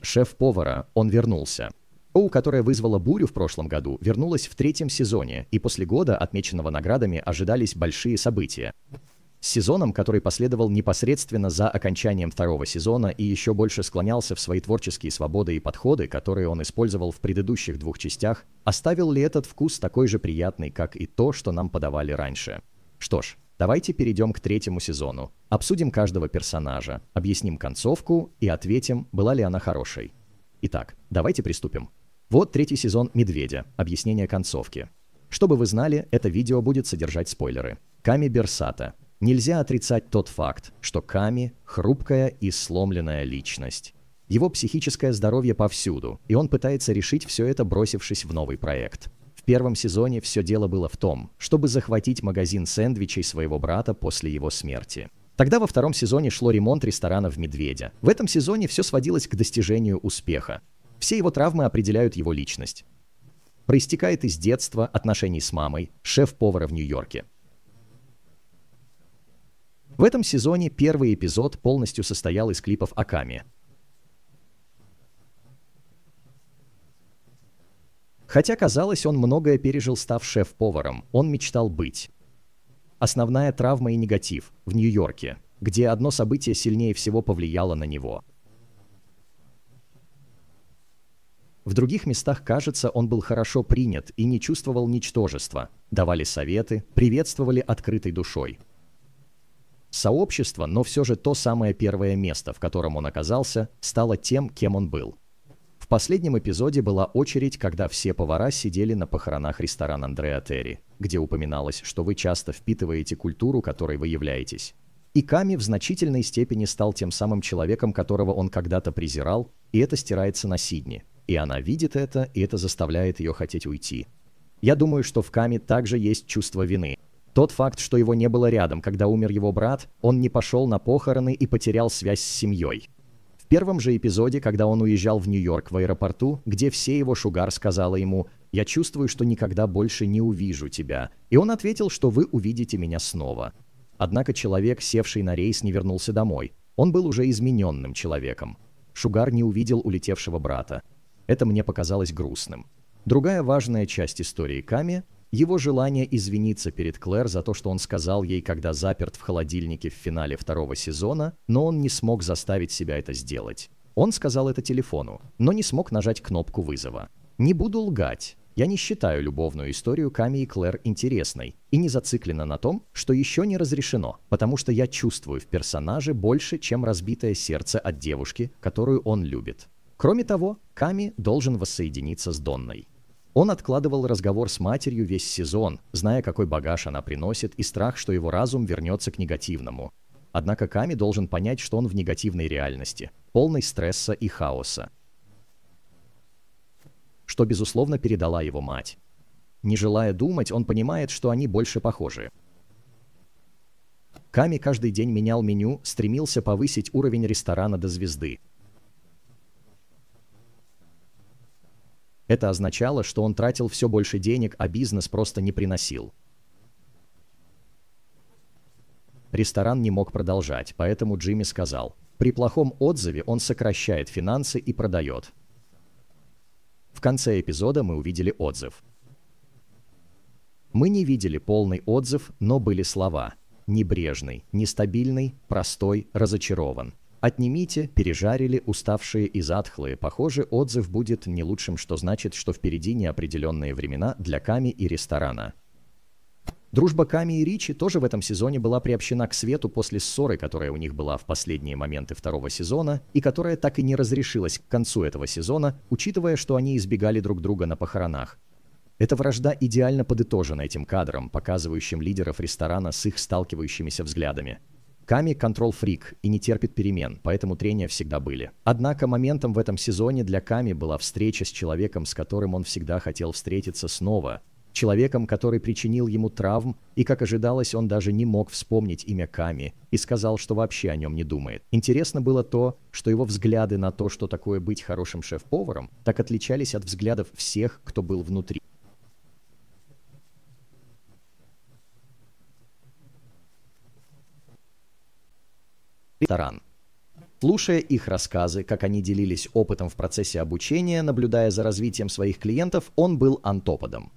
шеф-повара, он вернулся. Оу, которая вызвала бурю в прошлом году, вернулась в третьем сезоне, и после года, отмеченного наградами, ожидались большие события. С сезоном, который последовал непосредственно за окончанием второго сезона и еще больше склонялся в свои творческие свободы и подходы, которые он использовал в предыдущих двух частях, оставил ли этот вкус такой же приятный, как и то, что нам подавали раньше? Что ж, Давайте перейдем к третьему сезону. Обсудим каждого персонажа, объясним концовку и ответим, была ли она хорошей. Итак, давайте приступим. Вот третий сезон «Медведя. Объяснение концовки». Чтобы вы знали, это видео будет содержать спойлеры. Ками Берсата. Нельзя отрицать тот факт, что Ками – хрупкая и сломленная личность. Его психическое здоровье повсюду, и он пытается решить все это, бросившись в новый проект. В первом сезоне все дело было в том, чтобы захватить магазин сэндвичей своего брата после его смерти. Тогда во втором сезоне шло ремонт ресторана в «Медведя». В этом сезоне все сводилось к достижению успеха. Все его травмы определяют его личность. Проистекает из детства, отношений с мамой, шеф-повара в Нью-Йорке. В этом сезоне первый эпизод полностью состоял из клипов Аками, Хотя, казалось, он многое пережил, став шеф-поваром. Он мечтал быть. Основная травма и негатив в Нью-Йорке, где одно событие сильнее всего повлияло на него. В других местах, кажется, он был хорошо принят и не чувствовал ничтожества, давали советы, приветствовали открытой душой. Сообщество, но все же то самое первое место, в котором он оказался, стало тем, кем он был – последнем эпизоде была очередь, когда все повара сидели на похоронах ресторана Андреа Терри, где упоминалось, что вы часто впитываете культуру, которой вы являетесь. И Ками в значительной степени стал тем самым человеком, которого он когда-то презирал, и это стирается на Сидни. И она видит это, и это заставляет ее хотеть уйти. Я думаю, что в Ками также есть чувство вины. Тот факт, что его не было рядом, когда умер его брат, он не пошел на похороны и потерял связь с семьей первом же эпизоде, когда он уезжал в Нью-Йорк в аэропорту, где все его шугар сказала ему «Я чувствую, что никогда больше не увижу тебя», и он ответил, что вы увидите меня снова. Однако человек, севший на рейс, не вернулся домой. Он был уже измененным человеком. Шугар не увидел улетевшего брата. Это мне показалось грустным. Другая важная часть истории Ками его желание извиниться перед Клэр за то, что он сказал ей, когда заперт в холодильнике в финале второго сезона, но он не смог заставить себя это сделать. Он сказал это телефону, но не смог нажать кнопку вызова. «Не буду лгать. Я не считаю любовную историю Ками и Клэр интересной и не зациклена на том, что еще не разрешено, потому что я чувствую в персонаже больше, чем разбитое сердце от девушки, которую он любит. Кроме того, Ками должен воссоединиться с Донной. Он откладывал разговор с матерью весь сезон, зная, какой багаж она приносит, и страх, что его разум вернется к негативному. Однако Ками должен понять, что он в негативной реальности, полной стресса и хаоса. Что, безусловно, передала его мать. Не желая думать, он понимает, что они больше похожи. Ками каждый день менял меню, стремился повысить уровень ресторана до звезды, Это означало, что он тратил все больше денег, а бизнес просто не приносил. Ресторан не мог продолжать, поэтому Джимми сказал, при плохом отзыве он сокращает финансы и продает. В конце эпизода мы увидели отзыв. Мы не видели полный отзыв, но были слова. Небрежный, нестабильный, простой, разочарован. Отнимите, пережарили, уставшие и затхлые. Похоже, отзыв будет не лучшим, что значит, что впереди неопределенные времена для Ками и ресторана. Дружба Ками и Ричи тоже в этом сезоне была приобщена к свету после ссоры, которая у них была в последние моменты второго сезона, и которая так и не разрешилась к концу этого сезона, учитывая, что они избегали друг друга на похоронах. Эта вражда идеально подытожена этим кадром, показывающим лидеров ресторана с их сталкивающимися взглядами – Ками – контрол-фрик и не терпит перемен, поэтому трения всегда были. Однако моментом в этом сезоне для Ками была встреча с человеком, с которым он всегда хотел встретиться снова. Человеком, который причинил ему травм, и, как ожидалось, он даже не мог вспомнить имя Ками и сказал, что вообще о нем не думает. Интересно было то, что его взгляды на то, что такое быть хорошим шеф-поваром, так отличались от взглядов всех, кто был внутри. ресторан. Слушая их рассказы, как они делились опытом в процессе обучения, наблюдая за развитием своих клиентов, он был антоподом.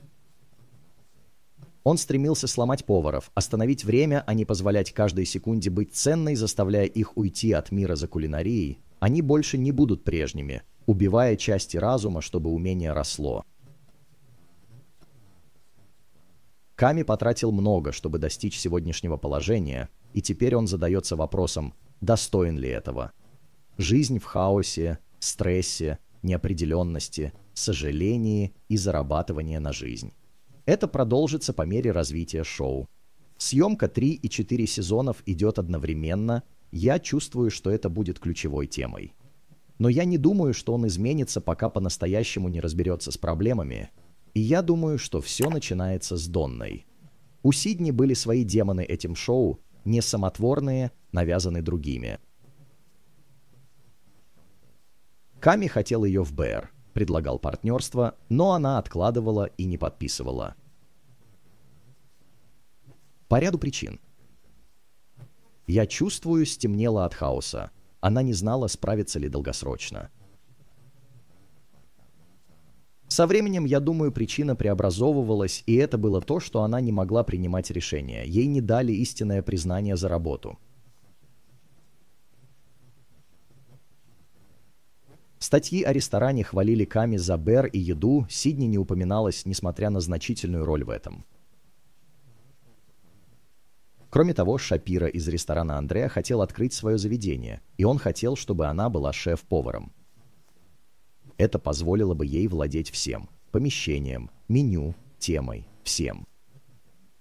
Он стремился сломать поваров, остановить время, а не позволять каждой секунде быть ценной, заставляя их уйти от мира за кулинарией. Они больше не будут прежними, убивая части разума, чтобы умение росло. Ками потратил много, чтобы достичь сегодняшнего положения, и теперь он задается вопросом – достоин ли этого. Жизнь в хаосе, стрессе, неопределенности, сожалении и зарабатывание на жизнь. Это продолжится по мере развития шоу. Съемка 3 и 4 сезонов идет одновременно, я чувствую, что это будет ключевой темой. Но я не думаю, что он изменится, пока по-настоящему не разберется с проблемами, и я думаю, что все начинается с Донной. У Сидни были свои демоны этим шоу, не самотворные, навязаны другими. Ками хотел ее в БР, предлагал партнерство, но она откладывала и не подписывала. По ряду причин. Я чувствую, стемнело от хаоса. Она не знала, справится ли долгосрочно. Со временем, я думаю, причина преобразовывалась, и это было то, что она не могла принимать решения. Ей не дали истинное признание за работу. Статьи о ресторане хвалили Ками за Бер и еду, Сидни не упоминалась, несмотря на значительную роль в этом. Кроме того, Шапира из ресторана Андрея хотел открыть свое заведение, и он хотел, чтобы она была шеф-поваром. Это позволило бы ей владеть всем – помещением, меню, темой, всем.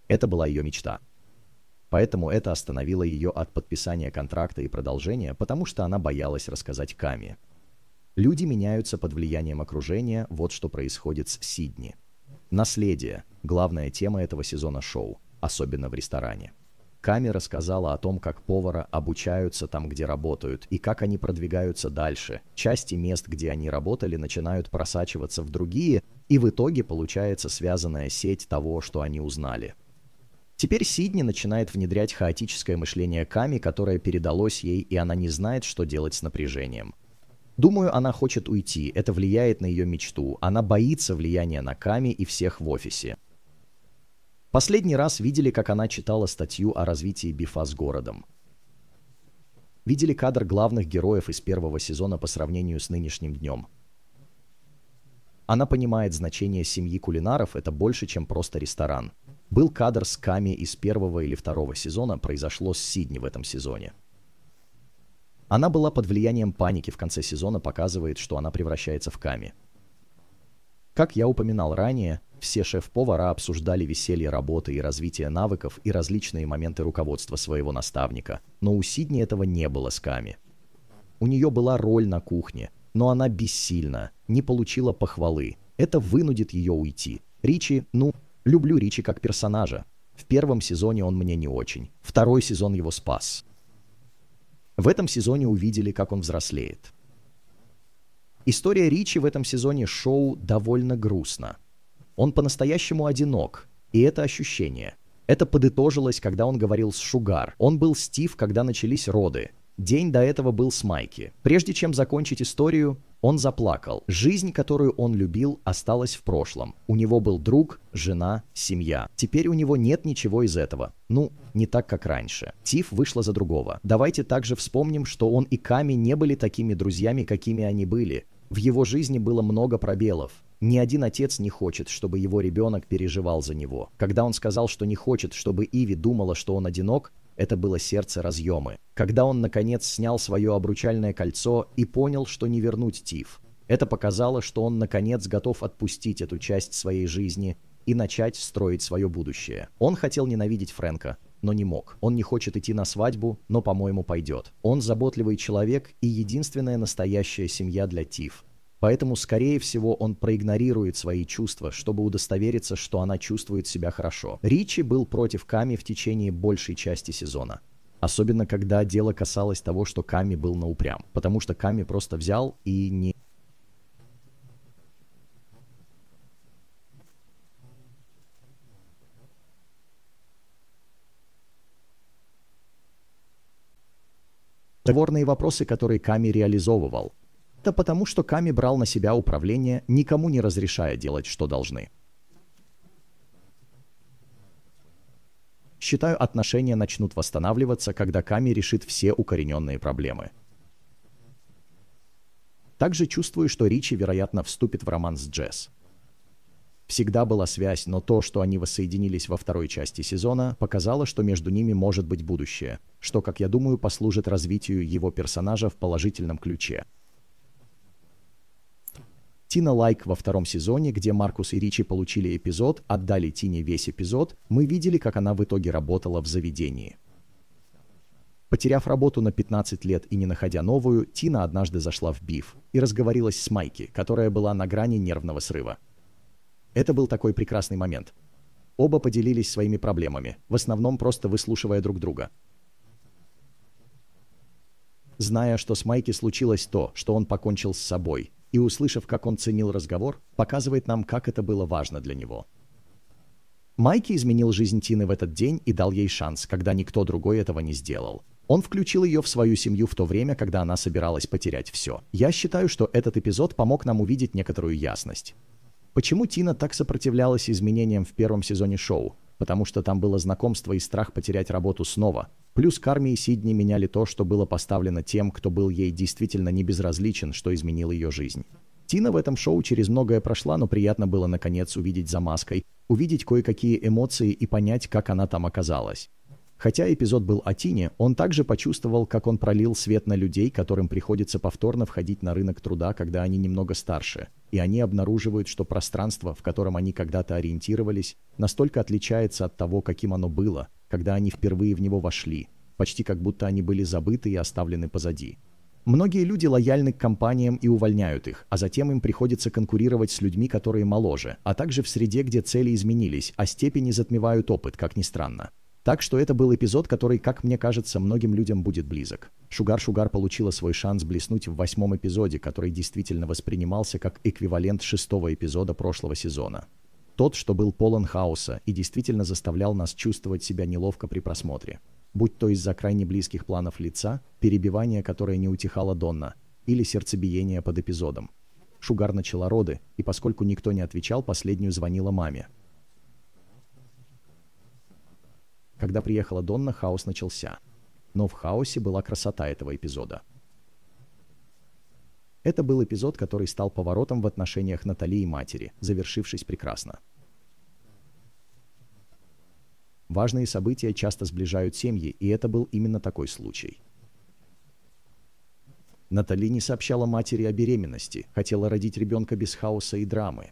Это была ее мечта. Поэтому это остановило ее от подписания контракта и продолжения, потому что она боялась рассказать Каме. Люди меняются под влиянием окружения, вот что происходит с Сидни. Наследие – главная тема этого сезона шоу, особенно в ресторане. Ками рассказала о том, как повара обучаются там, где работают, и как они продвигаются дальше. Части мест, где они работали, начинают просачиваться в другие, и в итоге получается связанная сеть того, что они узнали. Теперь Сидни начинает внедрять хаотическое мышление Ками, которое передалось ей, и она не знает, что делать с напряжением. Думаю, она хочет уйти, это влияет на ее мечту, она боится влияния на Ками и всех в офисе. Последний раз видели, как она читала статью о развитии Бифа с городом. Видели кадр главных героев из первого сезона по сравнению с нынешним днем. Она понимает значение семьи кулинаров – это больше, чем просто ресторан. Был кадр с Ками из первого или второго сезона, произошло с Сидни в этом сезоне. Она была под влиянием паники в конце сезона, показывает, что она превращается в Ками. Как я упоминал ранее, все шеф-повара обсуждали веселье работы и развитие навыков и различные моменты руководства своего наставника, но у Сидни этого не было с Ками. У нее была роль на кухне, но она бессильна, не получила похвалы. Это вынудит ее уйти. Ричи, ну, люблю Ричи как персонажа. В первом сезоне он мне не очень, второй сезон его спас. В этом сезоне увидели, как он взрослеет. История Ричи в этом сезоне шоу довольно грустна. Он по-настоящему одинок, и это ощущение. Это подытожилось, когда он говорил с Шугар. Он был Стив, когда начались роды. День до этого был с Майки. Прежде чем закончить историю, он заплакал. Жизнь, которую он любил, осталась в прошлом. У него был друг, жена, семья. Теперь у него нет ничего из этого. Ну, не так, как раньше. Тиф вышла за другого. Давайте также вспомним, что он и Ками не были такими друзьями, какими они были. В его жизни было много пробелов. Ни один отец не хочет, чтобы его ребенок переживал за него. Когда он сказал, что не хочет, чтобы Иви думала, что он одинок, это было сердце разъемы. Когда он, наконец, снял свое обручальное кольцо и понял, что не вернуть Тиф. Это показало, что он, наконец, готов отпустить эту часть своей жизни и начать строить свое будущее. Он хотел ненавидеть Фрэнка, но не мог. Он не хочет идти на свадьбу, но, по-моему, пойдет. Он заботливый человек и единственная настоящая семья для Тиф. Поэтому, скорее всего, он проигнорирует свои чувства, чтобы удостовериться, что она чувствует себя хорошо. Ричи был против Ками в течение большей части сезона. Особенно, когда дело касалось того, что Ками был на упрям. Потому что Ками просто взял и не... Договорные вопросы, которые Ками реализовывал, да потому что Ками брал на себя управление, никому не разрешая делать, что должны. Считаю, отношения начнут восстанавливаться, когда Ками решит все укорененные проблемы. Также чувствую, что Ричи, вероятно, вступит в роман с Джесс. Всегда была связь, но то, что они воссоединились во второй части сезона, показало, что между ними может быть будущее, что, как я думаю, послужит развитию его персонажа в положительном ключе – Тина Лайк во втором сезоне, где Маркус и Ричи получили эпизод, отдали Тине весь эпизод, мы видели, как она в итоге работала в заведении. Потеряв работу на 15 лет и не находя новую, Тина однажды зашла в биф и разговорилась с Майки, которая была на грани нервного срыва. Это был такой прекрасный момент. Оба поделились своими проблемами, в основном просто выслушивая друг друга. Зная, что с Майки случилось то, что он покончил с собой, и, услышав, как он ценил разговор, показывает нам, как это было важно для него. Майки изменил жизнь Тины в этот день и дал ей шанс, когда никто другой этого не сделал. Он включил ее в свою семью в то время, когда она собиралась потерять все. Я считаю, что этот эпизод помог нам увидеть некоторую ясность. Почему Тина так сопротивлялась изменениям в первом сезоне шоу? Потому что там было знакомство и страх потерять работу снова, Плюс к армии Сидни меняли то, что было поставлено тем, кто был ей действительно не безразличен, что изменил ее жизнь. Тина в этом шоу через многое прошла, но приятно было наконец увидеть за маской, увидеть кое-какие эмоции и понять, как она там оказалась. Хотя эпизод был о Тине, он также почувствовал, как он пролил свет на людей, которым приходится повторно входить на рынок труда, когда они немного старше, и они обнаруживают, что пространство, в котором они когда-то ориентировались, настолько отличается от того, каким оно было, когда они впервые в него вошли, почти как будто они были забыты и оставлены позади. Многие люди лояльны к компаниям и увольняют их, а затем им приходится конкурировать с людьми, которые моложе, а также в среде, где цели изменились, а степени затмевают опыт, как ни странно. Так что это был эпизод, который, как мне кажется, многим людям будет близок. Шугар-Шугар получила свой шанс блеснуть в восьмом эпизоде, который действительно воспринимался как эквивалент шестого эпизода прошлого сезона. Тот, что был полон хаоса и действительно заставлял нас чувствовать себя неловко при просмотре. Будь то из-за крайне близких планов лица, перебивания, которое не утихало Донна, или сердцебиение под эпизодом. Шугар начала роды, и поскольку никто не отвечал, последнюю звонила маме. Когда приехала Донна, хаос начался. Но в хаосе была красота этого эпизода – это был эпизод, который стал поворотом в отношениях Натали и матери, завершившись прекрасно. Важные события часто сближают семьи, и это был именно такой случай. Натали не сообщала матери о беременности, хотела родить ребенка без хаоса и драмы.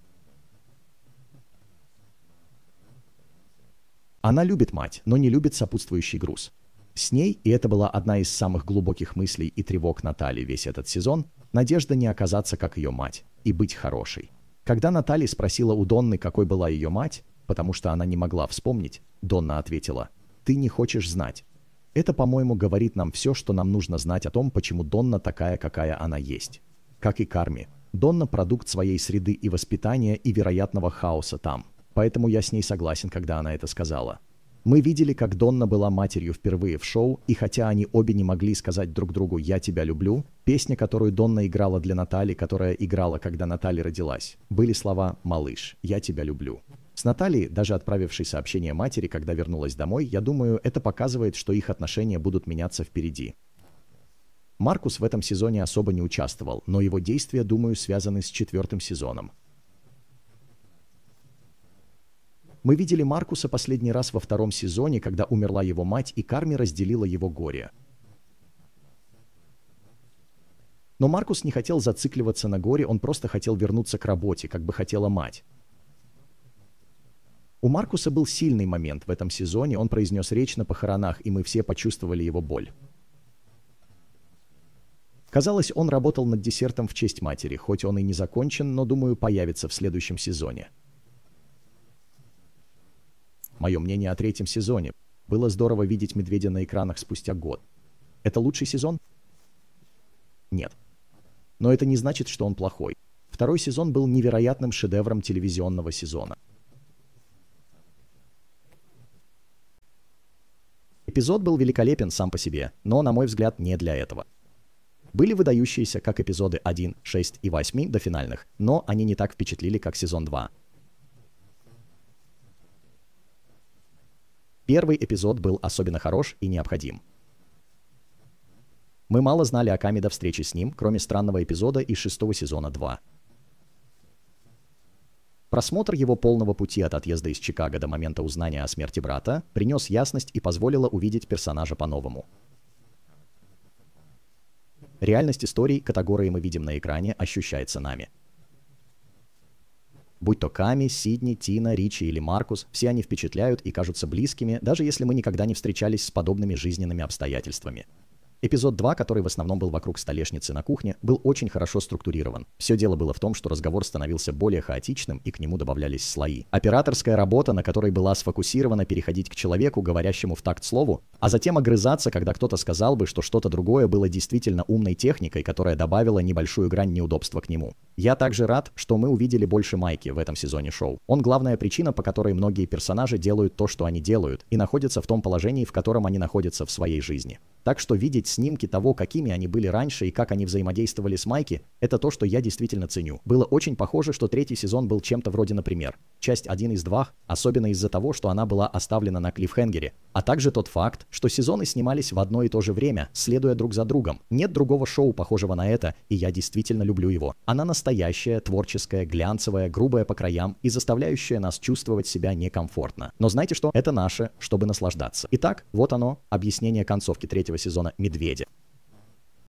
Она любит мать, но не любит сопутствующий груз. С ней, и это была одна из самых глубоких мыслей и тревог Натальи весь этот сезон, Надежда не оказаться как ее мать и быть хорошей. Когда Наталья спросила у Донны, какой была ее мать, потому что она не могла вспомнить, Донна ответила «Ты не хочешь знать». Это, по-моему, говорит нам все, что нам нужно знать о том, почему Донна такая, какая она есть. Как и Карми. Донна – продукт своей среды и воспитания и вероятного хаоса там. Поэтому я с ней согласен, когда она это сказала. Мы видели, как Донна была матерью впервые в шоу, и хотя они обе не могли сказать друг другу «я тебя люблю», песня, которую Донна играла для Натали, которая играла, когда Натали родилась, были слова «малыш, я тебя люблю». С Натальей, даже отправившей сообщение матери, когда вернулась домой, я думаю, это показывает, что их отношения будут меняться впереди. Маркус в этом сезоне особо не участвовал, но его действия, думаю, связаны с четвертым сезоном. Мы видели Маркуса последний раз во втором сезоне, когда умерла его мать и Карми разделила его горе. Но Маркус не хотел зацикливаться на горе, он просто хотел вернуться к работе, как бы хотела мать. У Маркуса был сильный момент в этом сезоне, он произнес речь на похоронах, и мы все почувствовали его боль. Казалось, он работал над десертом в честь матери, хоть он и не закончен, но, думаю, появится в следующем сезоне. Мое мнение о третьем сезоне. Было здорово видеть «Медведя» на экранах спустя год. Это лучший сезон? Нет. Но это не значит, что он плохой. Второй сезон был невероятным шедевром телевизионного сезона. Эпизод был великолепен сам по себе, но, на мой взгляд, не для этого. Были выдающиеся как эпизоды 1, 6 и 8 до финальных, но они не так впечатлили, как сезон 2. Первый эпизод был особенно хорош и необходим. Мы мало знали о Каме до встречи с ним, кроме странного эпизода из шестого сезона 2. Просмотр его полного пути от отъезда из Чикаго до момента узнания о смерти брата принес ясность и позволило увидеть персонажа по-новому. Реальность историй, которые мы видим на экране, ощущается нами – Будь то Ками, Сидни, Тина, Ричи или Маркус, все они впечатляют и кажутся близкими, даже если мы никогда не встречались с подобными жизненными обстоятельствами. Эпизод 2, который в основном был вокруг столешницы на кухне, был очень хорошо структурирован. Все дело было в том, что разговор становился более хаотичным и к нему добавлялись слои. Операторская работа, на которой была сфокусирована переходить к человеку, говорящему в такт слову, а затем огрызаться, когда кто-то сказал бы, что что-то другое было действительно умной техникой, которая добавила небольшую грань неудобства к нему. Я также рад, что мы увидели больше Майки в этом сезоне шоу. Он главная причина, по которой многие персонажи делают то, что они делают, и находятся в том положении, в котором они находятся в своей жизни. Так что видеть снимки того, какими они были раньше и как они взаимодействовали с Майки, это то, что я действительно ценю. Было очень похоже, что третий сезон был чем-то вроде, например, часть 1 из 2, особенно из-за того, что она была оставлена на клиффхенгере, а также тот факт, что сезоны снимались в одно и то же время, следуя друг за другом. Нет другого шоу, похожего на это, и я действительно люблю его. Она настоящая, творческая, глянцевая, грубая по краям и заставляющая нас чувствовать себя некомфортно. Но знаете что? Это наше, чтобы наслаждаться. Итак, вот оно, объяснение концовки третьего третьего сезона «Медведя».